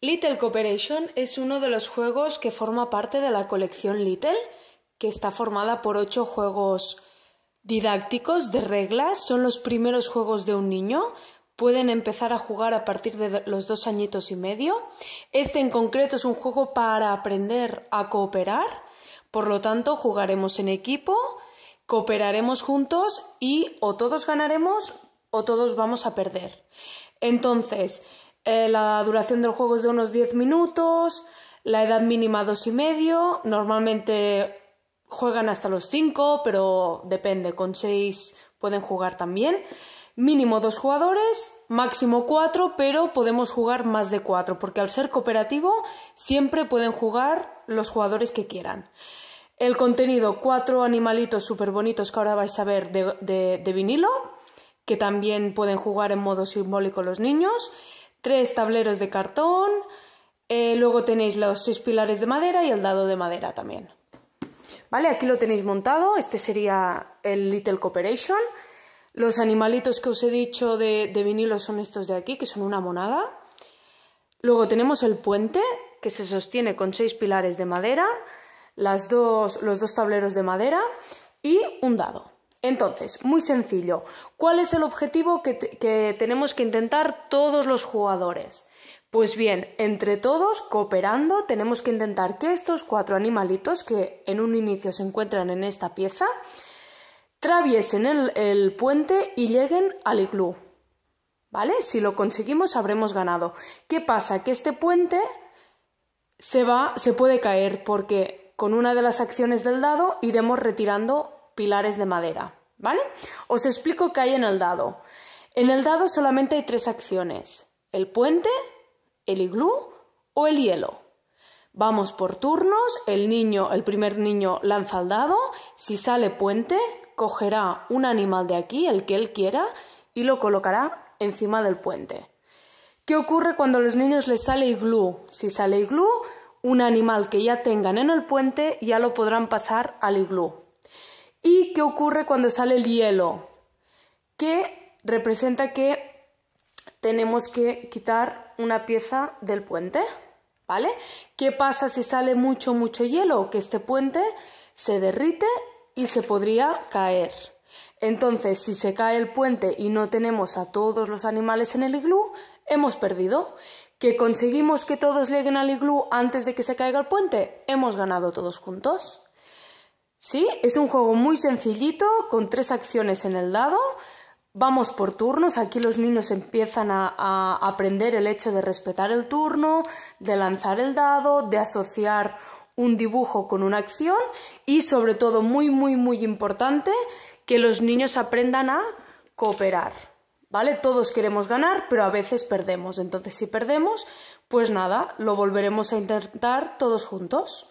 Little Cooperation es uno de los juegos que forma parte de la colección Little, que está formada por ocho juegos didácticos de reglas. Son los primeros juegos de un niño. Pueden empezar a jugar a partir de los dos añitos y medio. Este en concreto es un juego para aprender a cooperar. Por lo tanto, jugaremos en equipo, cooperaremos juntos y o todos ganaremos o todos vamos a perder. Entonces, eh, la duración del juego es de unos 10 minutos, la edad mínima dos y medio, normalmente juegan hasta los 5, pero depende, con 6 pueden jugar también. Mínimo dos jugadores, máximo cuatro, pero podemos jugar más de cuatro, porque al ser cooperativo siempre pueden jugar los jugadores que quieran. El contenido, cuatro animalitos súper bonitos que ahora vais a ver de vinilo, que también pueden jugar en modo simbólico los niños tres tableros de cartón, eh, luego tenéis los seis pilares de madera y el dado de madera también. Vale, aquí lo tenéis montado, este sería el Little Cooperation. Los animalitos que os he dicho de, vinilo son estos de aquí, que son una monada. Luego tenemos el puente, que se sostiene con seis pilares de madera, las los dos tableros de madera y un dado. Entonces, muy sencillo, ¿cuál es el objetivo que, tenemos que intentar todos los jugadores? Pues bien, entre todos, cooperando, tenemos que intentar que estos cuatro animalitos que en un inicio se encuentran en esta pieza, traviesen el, puente y lleguen al iglú. ¿Vale? Si lo conseguimos habremos ganado. ¿Qué pasa? Que este puente se va, se puede caer porque con una de las acciones del dado iremos retirando pilares de madera, ¿vale? Os explico qué hay en el dado. En el dado solamente hay tres acciones, el puente, el iglú o el hielo. Vamos por turnos, el niño, el primer niño lanza el dado, si sale puente, cogerá un animal de aquí, el que él quiera, y lo colocará encima del puente. ¿Qué ocurre cuando a los niños les sale iglú? Si sale iglú, un animal que ya tengan en el puente ya lo podrán pasar al iglú. ¿Y qué ocurre cuando sale el hielo? Que representa que tenemos que quitar una pieza del puente, ¿vale? ¿Qué pasa si sale mucho, mucho hielo? Que este puente se derrite y se podría caer. Entonces, si se cae el puente y no tenemos a todos los animales en el iglú, hemos perdido. ¿Que conseguimos que todos lleguen al iglú antes de que se caiga el puente? Hemos ganado todos juntos. ¿Sí? Es un juego muy sencillito, con tres acciones en el dado. Vamos por turnos, aquí los niños empiezan a, a aprender el hecho de respetar el turno, de lanzar el dado, de asociar un dibujo con una acción y sobre todo muy muy muy importante que los niños aprendan a cooperar. ¿Vale? Todos queremos ganar, pero a veces perdemos. Entonces, si perdemos, pues nada, lo volveremos a intentar todos juntos.